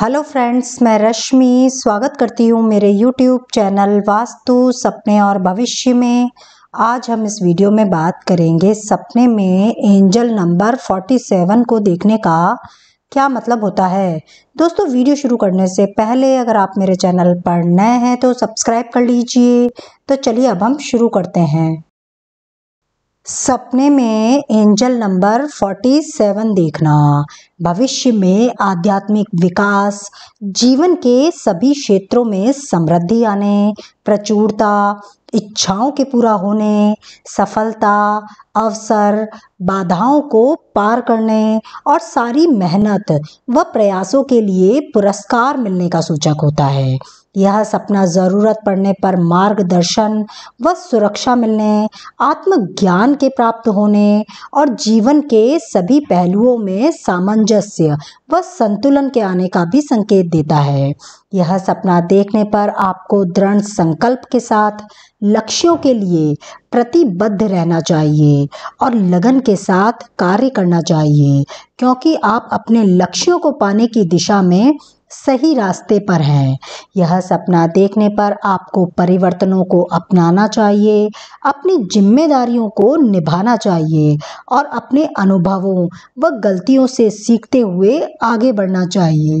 hello friends मैं रश्मि स्वागत करती हूँ मेरे यूट्यूब चैनल वास्तु सपने और भविष्य में आज हम इस वीडियो में बात करेंगे सपने में एंजल नंबर 47 को देखने का क्या मतलब होता है दोस्तों वीडियो शुरू करने से पहले अगर आप मेरे चैनल पर नए हैं तो सब्सक्राइब कर लीजिए तो चलिए अब हम शुरू करते हैं सपने में एंजल नंबर 47 देखना भविष्य में आध्यात्मिक विकास जीवन के सभी क्षेत्रों में समृद्धि आने प्रचुरता इच्छाओं के पूरा होने सफलता अवसर बाधाओं को पार करने और सारी मेहनत व प्रयासों के लिए पुरस्कार मिलने का सूचक होता है यह सपना ज़रूरत पड़ने पर मार्गदर्शन व सुरक्षा मिलने आत्मज्ञान के प्राप्त होने और जीवन के सभी पहलुओं में सामंजस्य व संतुलन के आने का भी संकेत देता है यह सपना देखने पर आपको दृढ़ संकल्प के साथ लक्ष्यों के लिए प्रतिबद्ध रहना चाहिए और लगन के साथ कार्य करना चाहिए क्योंकि आप अपने लक्ष्यों को पाने की दिशा में सही रास्ते पर हैं यह सपना देखने पर आपको परिवर्तनों को अपनाना चाहिए अपनी जिम्मेदारियों को निभाना चाहिए और अपने अनुभवों व गलतियों से सीखते हुए आगे बढ़ना चाहिए